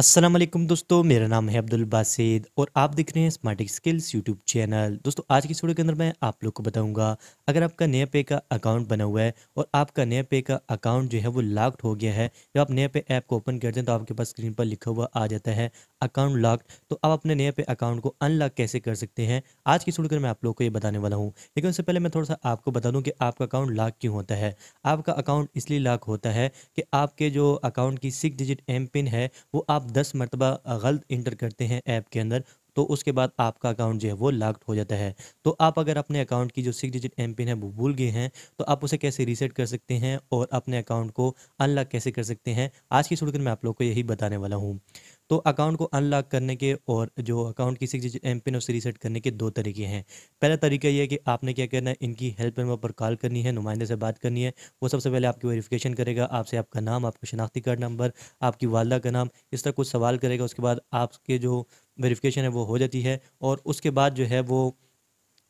अस्सलाम वालेकुम दोस्तों मेरा नाम है अब्दुल बासिद और आप देख रहे हैं स्मार्ट स्किल्स यूट्यूब चैनल दोस्तों आज की वीडियो के अंदर मैं आप लोग को बताऊंगा अगर आपका नया पे का अकाउंट बना हुआ है और आपका नया पे का अकाउंट जो है वो लॉक्ड हो गया है जब आप नया पे ऐप को ओपन करते हैं तो आपके पास स्क्रीन पर लिखा हुआ आ जाता है अकाउंट लॉक तो आप अपने नए पे अकाउंट को अनलॉक कैसे कर सकते हैं आज की सुनकर मैं आप लोग को ये बताने वाला हूँ लेकिन उससे पहले मैं थोड़ा सा आपको बता दूँ कि आपका अकाउंट लॉक क्यों होता है आपका अकाउंट इसलिए लॉक होता है कि आपके जो अकाउंट की सिक्स डिजिट एम पिन है वो आप दस मरतबा गलत इंटर करते हैं ऐप के अंदर तो उसके बाद आपका अकाउंट जो है वो लॉक्ड हो जाता है तो आप अगर अपने अकाउंट की जो सिक्स डिजिट एम पिन है वो भूल गए हैं तो आप उसे कैसे रीसेट कर सकते हैं और अपने अकाउंट को अनलॉक कैसे कर सकते हैं आज की शुरू मैं आप लोग को यही बताने वाला हूँ तो अकाउंट को अनलॉक करने के और जो अकाउंट की सिक्स डिजिट एम पिन उसे रीसेट करने के दो तरीके हैं पहला तरीका यह है कि आपने क्या करना है इनकी हेल्प नंबर पर कॉल करनी है नुमाइंदे से बात करनी है वो सबसे पहले आपकी वेरिफिकेशन करेगा आपसे आपका नाम आपका शनाख्ती कार्ड नंबर आपकी वालदा का नाम इस तरह कुछ सवाल करेगा उसके बाद आपके जो वेरिफिकेशन है वो हो जाती है और उसके बाद जो है वो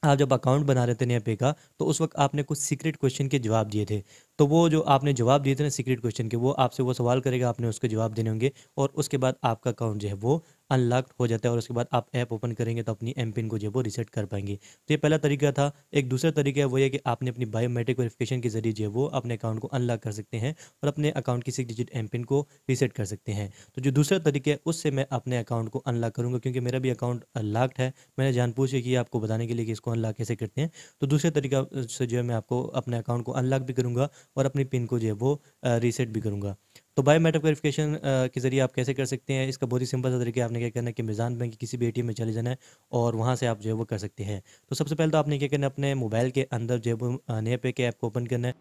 आप जब अकाउंट बना रहे थे नया पे का तो उस वक्त आपने कुछ सीक्रेट क्वेश्चन के जवाब दिए थे तो वो जो आपने जवाब दिए थे ना सीक्रेट क्वेश्चन के वो आपसे वो सवाल करेगा आपने उसके जवाब देने होंगे और उसके बाद आपका अकाउंट जो है वो अनलॉक्ड हो जाता है और उसके बाद आप ऐप ओपन करेंगे तो अपनी एम पिन को जो है वो रिसेट कर पाएंगे तो ये पहला तरीका था एक दूसरा तरीका है वो है कि आपने अपनी बायोमेट्रिक वेरिफिकेशन के जरिए जो है वो अपने अकाउंट को अनलॉक कर सकते हैं और अपने अकाउंट की सिक्स डिजिट एम पिन को रिसेट कर सकते हैं तो जो दूसरा तरीका है उससे मैं अपने अकाउंट को अनलॉक करूँगा क्योंकि मेरा भी अकाउंट अनलॉक्ड है मैंने जानबूझ के किया आपको बताने के लिए कि इसको अनलॉक कैसे करते हैं तो दूसरे तरीका से जो है मैं आपको अपने अकाउंट को अनलॉक भी करूँगा और अपनी पिन को जो है वो रीसेट भी करूँगा तो बायोमेट्रिक वेरिफिकेशन के ज़रिए आप कैसे कर सकते हैं इसका बहुत ही सिंपल सा तरीके आपने क्या करना है कि मिज़ान बैंक किसी भी एटीएम में चले जाना है और वहाँ से आप जो है वो कर सकते हैं तो सबसे पहले तो आपने क्या करना है अपने मोबाइल के अंदर जो है वो पे के ऐप को ओपन करना है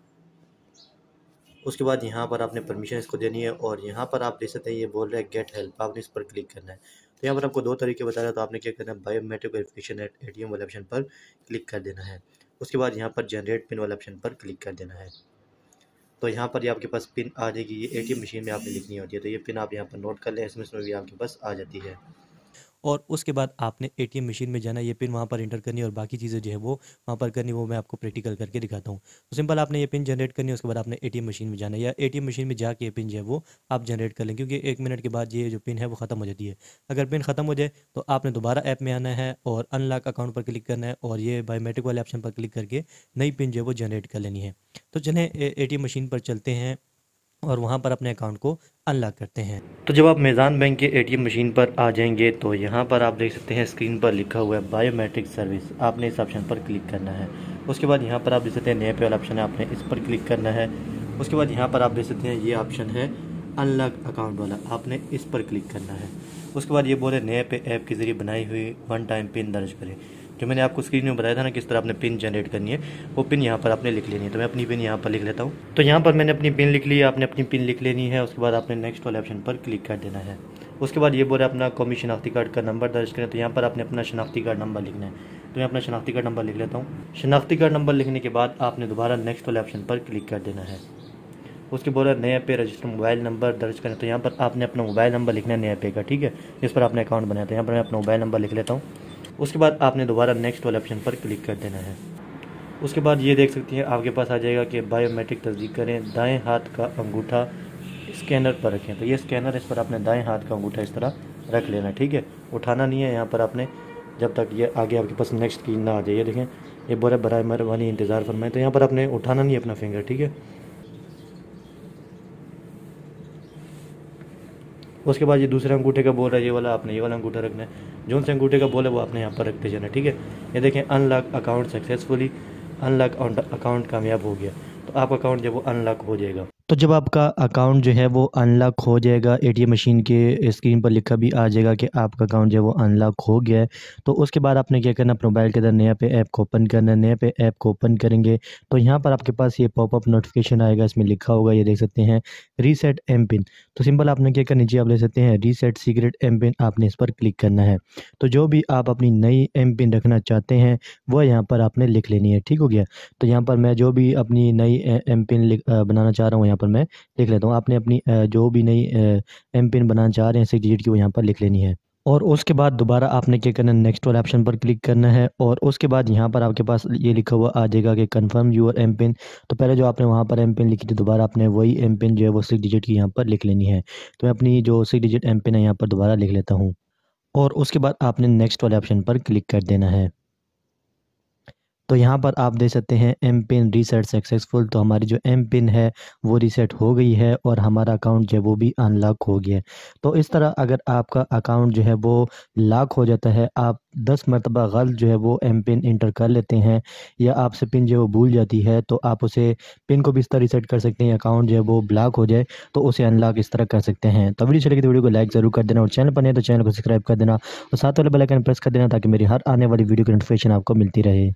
उसके बाद यहाँ पर आपने परमिशन इसको देनी है और यहाँ पर आप देख सकते हैं ये बोल रहे हैं गेट हेल्प आपने इस पर क्लिक करना है तो यहाँ पर आपको दो तरीके बता रहे हैं तो आपने क्या करना है बायोमेट्रिक वेरिफिकेशन एट ए वाले ऑप्शन पर क्लिक कर देना है उसके बाद यहाँ पर जनरेट पिन वाले ऑप्शन पर क्लिक कर देना है तो यहाँ पर ये आपके पास पिन आ जाएगी ये एटीएम मशीन में आपने लिखनी होती है तो ये पिन आप यहाँ पर नोट कर लें इसमें इसमें भी आपके पास आ जाती है और उसके बाद आपने ए मशीन में जाना ये पिन वहाँ पर इंटर करनी और बाकी चीज़ें जो है वो वहाँ पर करनी वो मैं आपको प्रैक्टिकल करके दिखाता हूँ तो सिंपल आपने ये पिन जनरेट करनी है उसके बाद आपने ए मशीन में जाना या ए मशीन में जाके ये पिन जो है वो आप जनरेट कर लें क्योंकि एक मिनट के बाद ये जो पिन है वो ख़त्म हो जाती है अगर पिन ख़त्म हो जाए तो आपने दोबारा ऐप में आना है और अनलॉक अकाउंट पर क्लिक करना है और ये बायोमेट्रिक वाले ऑप्शन पर क्लिक करके नई पिन जो है वो जनरेट कर लेनी है तो चलें ए मशीन पर चलते हैं और वहाँ पर अपने अकाउंट को अनलॉक करते हैं तो जब आप मेज़ान बैंक के एटीएम मशीन पर आ जाएंगे तो यहाँ पर आप देख सकते हैं स्क्रीन पर लिखा हुआ है बायोमेट्रिक सर्विस आपने इस ऑप्शन पर क्लिक करना है उसके बाद यहाँ पर आप देख सकते हैं नए पे वाला ऑप्शन है आपने इस पर क्लिक करना है उसके बाद यहाँ पर आप देख सकते हैं ये ऑप्शन है अनलॉक अकाउंट वाला आपने इस पर क्लिक करना है उसके बाद ये बोले नए पे ऐप के ज़रिए बनाई हुई वन टाइम पिन दर्ज करें जो मैंने आपको स्क्रीन में बताया था ना किस तरह आपने पिन जनरेट करनी है वो पिन यहाँ पर आपने लिख लेनी है तो मैं अपनी पिन यहाँ पर लिख लेता हूँ तो यहाँ पर मैंने अपनी पिन लिख ली आपने अपनी पिन लिख लेनी है उसके बाद आपने नेक्स्ट वाले ऑप्शन पर क्लिक कर देना है उसके बाद ये बोल रहा है अपना कौमी शनाख्ती कार्ड का नंबर दर्ज करें तो यहाँ पर आपने अपना शनाख्ती कार्ड नंबर लिखना है तो मैं अपना शनाख्ती कार्ड नंबर लिख लेता हूँ शनाख्ती कार्ड नंबर लिखने के बाद आपने दोबारा नेक्स्ट वाले ऑप्शन पर क्लिक कर देना है उसके बोल है नया पे रजिस्टर मोबाइल नंबर दर्ज करें तो यहाँ पर आपने अपना मोबाइल नंबर लिखना है नया पे का ठीक है जिस पर आपने अकाउंट बनाया था तो यहाँ पर मैं अपना मोबाइल नंबर लिख लेता हूँ उसके बाद आपने दोबारा नेक्स्ट वाले ऑप्शन पर क्लिक कर देना है उसके बाद ये देख सकती हैं आपके पास आ जाएगा कि बायोमेट्रिक तस्दीक करें दाएं हाथ का अंगूठा स्कैनर पर रखें तो ये स्कैनर इस पर आपने दाएं हाथ का अंगूठा इस तरह रख लेना ठीक है उठाना नहीं है यहाँ पर आपने जब तक ये आगे आपके पास नेक्स्ट की ना आ जाए ये देखें ये बोरा बरए मेहरबानी इंतज़ार फरमाएं तो यहाँ पर आपने उठाना नहीं अपना फिंगर ठीक है उसके बाद ये दूसरे अंगूठे का बोल रहा है ये वाला आपने ये वाला अंगूठा रखना है जो से अंगूठे का बोल है वो आपने यहाँ पर रखते जाना ठीक है ये देखें unlock account successfully unlock account कामयाब हो गया तो आपका अकाउंट जब वो अनलॉक हो जाएगा तो जब आपका अकाउंट जो है वो अनलॉक हो जाएगा एटीएम मशीन के स्क्रीन पर लिखा भी आ जाएगा कि आपका अकाउंट जो है वो अनलॉक हो गया है तो उसके बाद आपने क्या करना अपने मोबाइल के अंदर नया पे ऐप को ओपन करना नया पे ऐप को ओपन करेंगे तो यहाँ पर आपके पास ये पॉपअप नोटिफिकेशन आएगा इसमें लिखा होगा ये देख सकते हैं रीसेट एम पिन तो सिंपल आपने क्या करना नीचे आप ले सकते हैं रीसेट सीक्रेट एम पिन आपने इस पर क्लिक करना है तो जो भी आप अपनी नई एम पिन रखना चाहते हैं वह यहाँ पर आपने लिख लेनी है ठीक हो गया तो यहाँ पर मैं जो भी अपनी नई एम पिन बनाना चाह रहा हूँ यहाँ पर मैं लिख लेता हूँ आपने अपनी जो भी नई एम पिन बनाना चाह रहे हैं सिक्स डिजिट की वो यहाँ पर लिख लेनी है और उसके बाद दोबारा आपने क्या करना है नेक्स्ट वाले ऑप्शन पर क्लिक करना है और उसके बाद यहाँ पर आपके पास ये लिखा हुआ आ जाएगा कि कंफर्म यूर एम पिन तो पहले जो आपने वहाँ पर एम पिन लिखी थी दोबारा आपने वही एम पिन जो है वो सिक्स डिजिट की यहाँ पर लिख लेनी है तो मैं अपनी जो सिक्स डिजिट एम पिन है यहाँ पर दोबारा लिख लेता हूँ और उसके बाद आपने नेक्स्ट वाले ऑप्शन पर क्लिक कर देना है तो यहाँ पर आप देख सकते हैं एम पिन रीसेट सक्सेसफुल तो हमारी जो एम पिन है वो रीसेट हो गई है और हमारा अकाउंट जो है वो भी अनलॉक हो गया है तो इस तरह अगर आपका अकाउंट जो है वो लॉक हो जाता है आप दस मरतबा गलत जो है वो एम पिन इंटर कर लेते हैं या आपसे पिन जो है वो भूल जाती है तो आप उसे पिन को भी इस तरह रीसेट कर सकते हैं अकाउंट जो है वो ब्लॉक हो जाए तो उसे अनलॉक इस तरह कर सकते हैं तो वीडियो चलेगी तो वीडियो को लाइक ज़रूर कर देना और चैनल पर नहीं तो चैनल को सब्सक्राइब कर देना और साथ वाले बेलाइकन प्रेस कर देना ताकि मेरी हर आने वाली वीडियो की नोटिफिकेशन आपको मिलती रहे